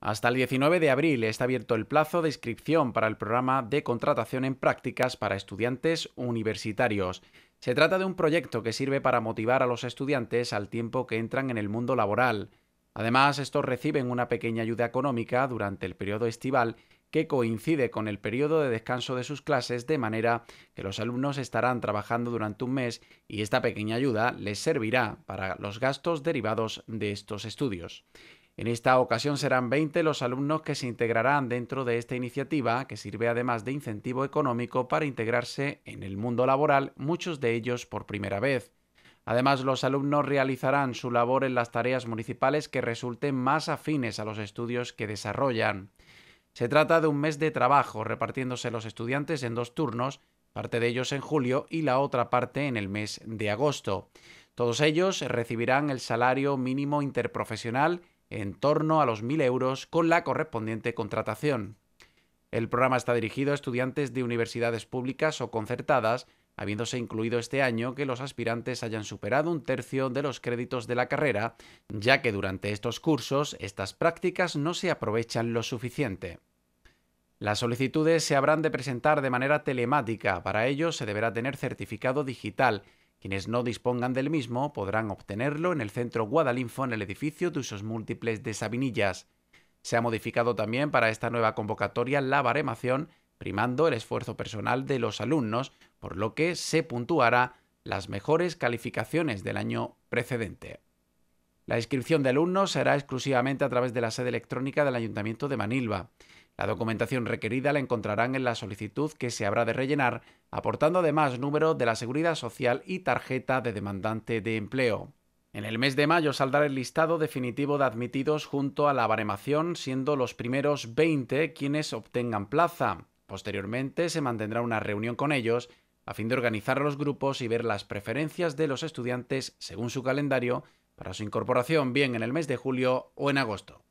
Hasta el 19 de abril está abierto el plazo de inscripción para el programa de contratación en prácticas para estudiantes universitarios. Se trata de un proyecto que sirve para motivar a los estudiantes al tiempo que entran en el mundo laboral. Además, estos reciben una pequeña ayuda económica durante el periodo estival que coincide con el periodo de descanso de sus clases, de manera que los alumnos estarán trabajando durante un mes y esta pequeña ayuda les servirá para los gastos derivados de estos estudios. En esta ocasión serán 20 los alumnos que se integrarán dentro de esta iniciativa, que sirve además de incentivo económico para integrarse en el mundo laboral, muchos de ellos por primera vez. Además, los alumnos realizarán su labor en las tareas municipales que resulten más afines a los estudios que desarrollan. Se trata de un mes de trabajo, repartiéndose los estudiantes en dos turnos, parte de ellos en julio y la otra parte en el mes de agosto. Todos ellos recibirán el salario mínimo interprofesional en torno a los 1.000 euros con la correspondiente contratación. El programa está dirigido a estudiantes de universidades públicas o concertadas, habiéndose incluido este año que los aspirantes hayan superado un tercio de los créditos de la carrera, ya que durante estos cursos estas prácticas no se aprovechan lo suficiente. Las solicitudes se habrán de presentar de manera telemática, para ello se deberá tener certificado digital, quienes no dispongan del mismo podrán obtenerlo en el centro Guadalinfo en el edificio de usos múltiples de Sabinillas. Se ha modificado también para esta nueva convocatoria la baremación, primando el esfuerzo personal de los alumnos, por lo que se puntuará las mejores calificaciones del año precedente. La inscripción de alumnos será exclusivamente a través de la sede electrónica del Ayuntamiento de Manilva. La documentación requerida la encontrarán en la solicitud que se habrá de rellenar, aportando además número de la seguridad social y tarjeta de demandante de empleo. En el mes de mayo saldrá el listado definitivo de admitidos junto a la baremación, siendo los primeros 20 quienes obtengan plaza. Posteriormente se mantendrá una reunión con ellos a fin de organizar los grupos y ver las preferencias de los estudiantes según su calendario para su incorporación bien en el mes de julio o en agosto.